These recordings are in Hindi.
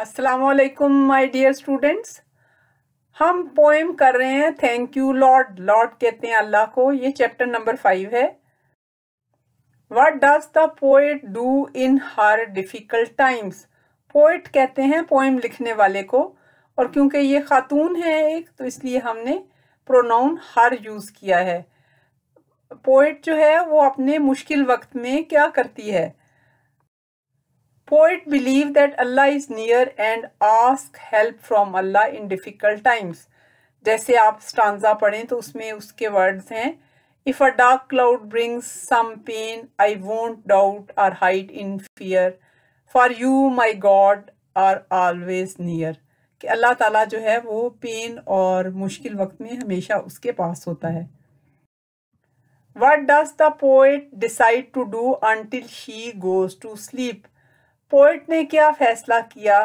असलकुम माय डियर स्टूडेंट्स हम पोएम कर रहे हैं थैंक यू लॉर्ड लॉर्ड कहते हैं अल्लाह को ये चैप्टर नंबर फाइव है what does the poet do in her difficult times poet कहते हैं पोएम लिखने वाले को और क्योंकि ये खातून है एक तो इसलिए हमने प्रोनाउन हर यूज़ किया है पोएट जो है वो अपने मुश्किल वक्त में क्या करती है poet believe that Allah is near and ask help from Allah in difficult times जैसे आप स्टांजा पढ़ें तो उसमें उसके वर्ड्स हैं if a dark cloud brings some pain I won't doubt or hide in fear for you my God are always near कि अल्लाह ताला जो है वो पेन और मुश्किल वक्त में हमेशा उसके पास होता है what does the poet decide to do until she goes to sleep poet ने क्या फैसला किया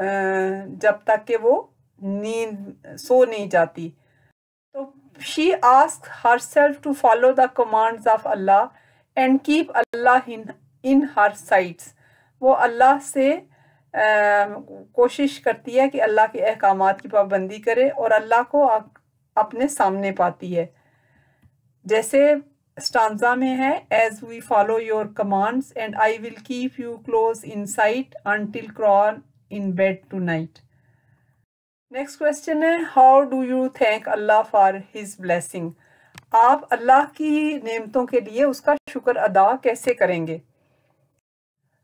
जब तक कि वो नींद सो नहीं जाती तो she ask her self to follow the command of Allah and keep Allah in her sights वो अल्लाह से आ, कोशिश करती है कि अल्लाह के अहकाम की पाबंदी करे और अल्लाह को अपने सामने पाती है जैसे स्टांजा में है as we follow your commands and I will keep you close in sight until crawl in bed tonight next question है how do you thank Allah for his blessing आप अल्लाह की नेमतों के लिए उसका शुक्र अदा कैसे करेंगे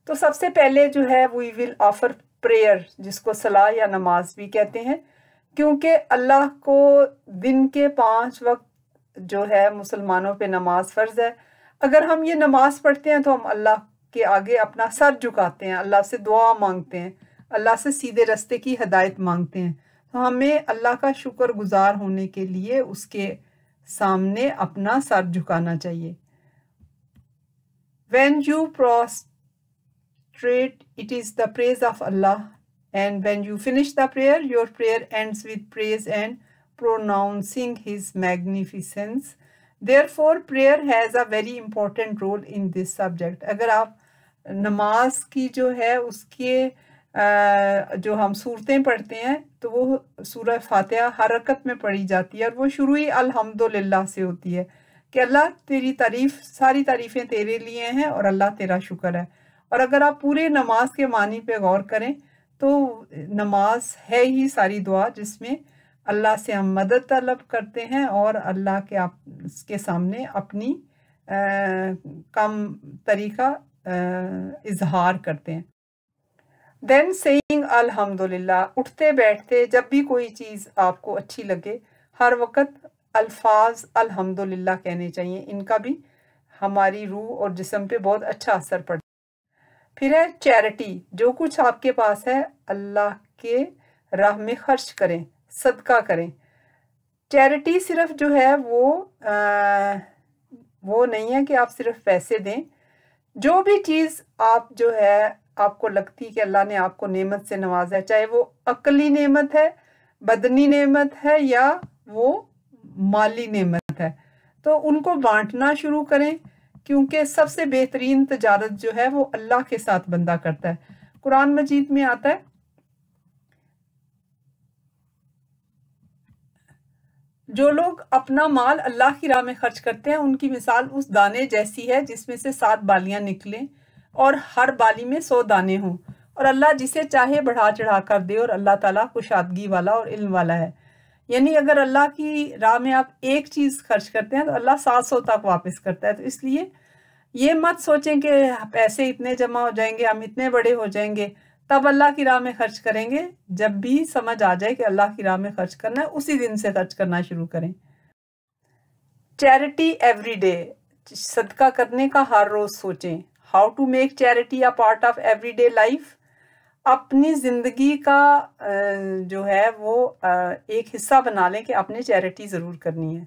तो सबसे पहले जो है वी विल ऑफर प्रेयर जिसको सलाह या नमाज भी कहते हैं क्योंकि अल्लाह को दिन के पांच वक्त जो है मुसलमानों पे नमाज फ़र्ज़ है अगर हम ये नमाज़ पढ़ते हैं तो हम अल्लाह के आगे अपना सर झुकाते हैं अल्लाह से दुआ मांगते हैं अल्लाह से सीधे रस्ते की हदायत मांगते हैं तो हमें अल्लाह का शुक्र गुज़ार होने के लिए उसके सामने अपना सर झुकाना चाहिए when you prostrate it is the praise of Allah and when you finish the prayer your prayer ends with praise and pronouncing his magnificence therefore prayer has a very important role in this subject अगर आप नमाज की जो है उसके जो हम सूरतें पढ़ते हैं तो वो सूरह फातिहा हर रकत में पढ़ी जाती है और वो शुरू ही अल्हम्दुलिल्लाह से होती है कि अल्लाह तेरी तारीफ़ सारी तारीफ़ें तेरे लिए हैं और अल्लाह तेरा शुक्र है और अगर आप पूरे नमाज के मानी पे गौर करें तो नमाज है ही सारी दुआ जिसमें अल्लाह से हम मदद तलब करते हैं और अल्लाह के आप के सामने अपनी आ, कम तरीका इजहार करते हैं देन सेइंग अल्हम्दुलिल्लाह उठते बैठते जब भी कोई चीज़ आपको अच्छी लगे हर वक्त अल्फाज अल्हम्दुलिल्लाह कहने चाहिए इनका भी हमारी रूह और जिसम पे बहुत अच्छा असर पड़ता है फिर है चैरिटी जो कुछ आपके पास है अल्लाह के राह में खर्च करें सदका करें चैरिटी सिर्फ जो है वो आ, वो नहीं है कि आप सिर्फ पैसे दें जो भी चीज़ आप जो है आपको लगती है कि अल्लाह ने आपको नेमत से नवाजा है चाहे वो अकली नेमत है बदनी नेमत है या वो माली नेमत है तो उनको बांटना शुरू करें क्योंकि सबसे बेहतरीन तजारत जो है वो अल्लाह के साथ बंदा करता है कुरान मजीद में आता है जो लोग अपना माल अल्लाह की राह में खर्च करते हैं उनकी मिसाल उस दाने जैसी है जिसमें से सात बालियां निकलें और हर बाली में सौ दाने हों और अल्लाह जिसे चाहे बढ़ा चढ़ा कर दे और अल्लाह ताला खुशादगी वाला और इल्म वाला है यानी अगर अल्लाह की राह में आप एक चीज़ खर्च करते हैं तो अल्लाह सात सौ तक वापस करता है तो इसलिए ये मत सोचें कि पैसे इतने जमा हो जाएंगे हम इतने बड़े हो जाएंगे तब अल्लाह की राह में खर्च करेंगे जब भी समझ आ जाए कि अल्लाह की राह में खर्च करना है उसी दिन से खर्च करना शुरू करें चैरिटी एवरी डे सदका करने का हर रोज़ सोचें how to make charity a part of every day life अपनी ज़िंदगी का जो है वो एक हिस्सा बना लें कि आपने चैरिटी ज़रूर करनी है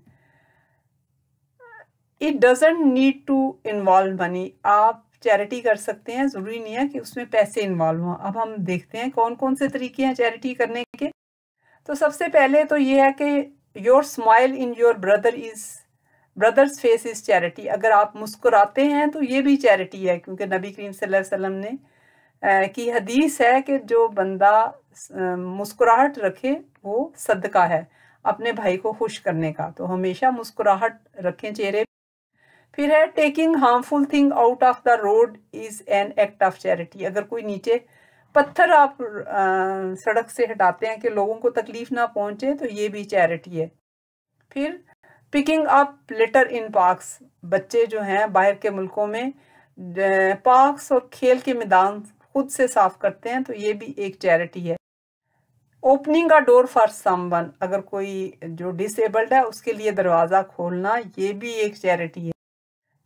it doesn't need to involve money आप चैरिटी कर सकते हैं ज़रूरी नहीं है कि उसमें पैसे इन्वॉल्व हों अब हम देखते हैं कौन कौन से तरीके हैं चैरिटी करने के तो सबसे पहले तो ये है कि your smile in your brother is brother's face is charity अगर आप मुस्कुराते हैं तो ये भी चैरिटी है क्योंकि नबी करीम वसल्लम ने की हदीस है कि जो बंदा मुस्कुराहट रखे वो सदका है अपने भाई को खुश करने का तो हमेशा मुस्कुराहट रखें चेहरे फिर है taking harmful thing out of the road is an act of charity अगर कोई नीचे पत्थर आप आ, सड़क से हटाते हैं कि लोगों को तकलीफ ना पहुंचे तो ये भी चैरिटी है फिर picking up litter in parks बच्चे जो हैं बाहर के मुल्कों में पार्क्स और खेल के मैदान खुद से साफ करते हैं तो ये भी एक चैरिटी है opening a door for someone अगर कोई जो डिसेबल्ड है उसके लिए दरवाज़ा खोलना ये भी एक चैरिटी है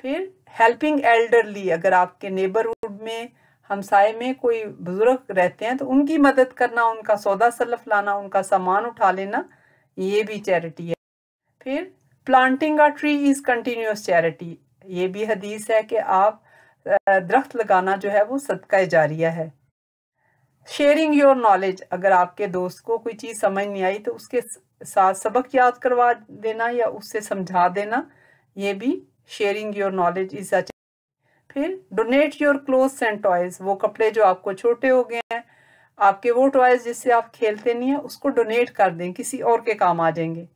फिर हेल्पिंग एल्डरली अगर आपके नेबरहुड में हमसाय में कोई बुजुर्ग रहते हैं तो उनकी मदद करना उनका सौदा सलफ लाना उनका सामान उठा लेना ये भी चैरिटी है फिर planting a tree is continuous charity ये भी हदीस है कि आप दरख्त लगाना जो है वो सदका जारिया है शेयरिंग योर नॉलेज अगर आपके दोस्त को कोई चीज़ समझ नहीं आई तो उसके साथ सबक याद करवा देना या उससे समझा देना ये भी sharing your knowledge is such फिर donate your cloth and toys वो कपड़े जो आपको छोटे हो गए हैं आपके वो टॉयज जिससे आप खेलते नहीं हैं उसको डोनेट कर दें किसी और के काम आ जाएंगे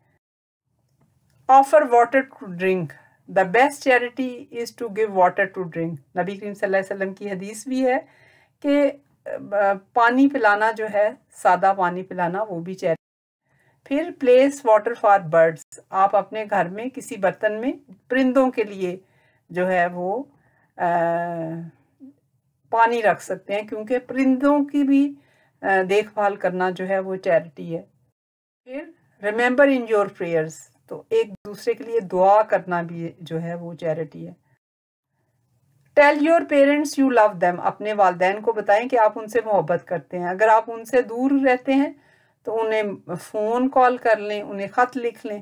offer water to drink the best charity is to give water to drink नबी करीम वसल्लम की हदीस भी है कि पानी पिलाना जो है सादा पानी पिलाना वो भी चैरिटी फिर प्लेस वाटर फॉर बर्ड्स आप अपने घर में किसी बर्तन में परिंदों के लिए जो है वो आ, पानी रख सकते हैं क्योंकि परिंदों की भी देखभाल करना जो है वो चैरिटी है फिर रिमेंबर इन योर प्रेयर्स तो एक दूसरे के लिए दुआ करना भी जो है वो चैरिटी है tell your parents you love them अपने वालदेन को बताएं कि आप उनसे मोहब्बत करते हैं अगर आप उनसे दूर रहते हैं तो उन्हें फ़ोन कॉल कर लें उन्हें ख़त लिख लें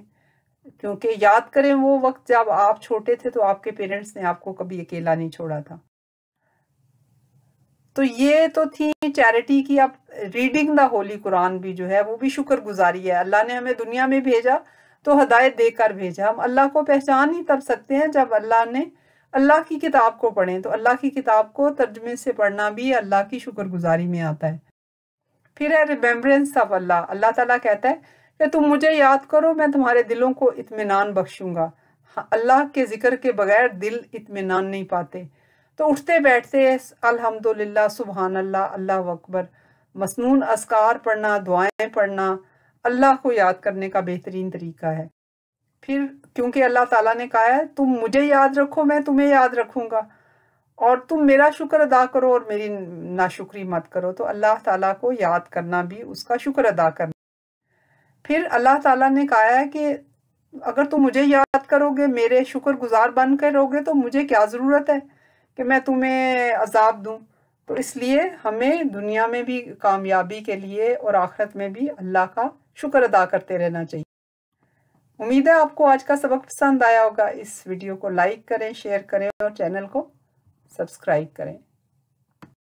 क्योंकि याद करें वो वक्त जब आप छोटे थे तो आपके पेरेंट्स ने आपको कभी अकेला नहीं छोड़ा था तो ये तो थी चैरिटी की आप रीडिंग द होली कुरान भी जो है वो भी शुक्रगुजारी है अल्लाह ने हमें दुनिया में भेजा तो हदायत देकर भेजा हम अल्लाह को पहचान ही तब सकते हैं जब अल्लाह ने अल्लाह की किताब को पढ़ें तो अल्लाह की किताब को तर्जमे से पढ़ना भी अल्लाह की शुक्रगुजारी में आता है फिर है रिमेम्बरेंस ऑफ अल्लाह अल्लाह ताला कहता है कि तुम मुझे याद करो मैं तुम्हारे दिलों को इत्मीनान बख्शूंगा हाँ, अल्लाह के जिक्र के बगैर दिल इत्मीनान नहीं पाते तो उठते बैठते अल्हम्दुलिल्लाह सुबहान अल्लाह अल्लाह अकबर मसनून असकार पढ़ना दुआएं पढ़ना अल्लाह को याद करने का बेहतरीन तरीका है फिर क्योंकि अल्लाह ताला ने कहा है तुम मुझे याद रखो मैं तुम्हें याद रखूंगा और तुम मेरा शुक्र अदा करो और मेरी नाशुक्री मत करो तो अल्लाह ताला को याद करना भी उसका शुक्र अदा करना फिर अल्लाह ताला ने कहा है कि अगर तुम मुझे याद करोगे मेरे शुक्र गुजार बन करोगे तो मुझे क्या ज़रूरत है कि मैं तुम्हें अजाब दूँ तो इसलिए हमें दुनिया में भी कामयाबी के लिए और आखिरत में भी अल्लाह का शुक्र अदा करते रहना चाहिए उम्मीद है आपको आज का सबक पसंद आया होगा इस वीडियो को लाइक करें शेयर करें और चैनल को सब्सक्राइब करें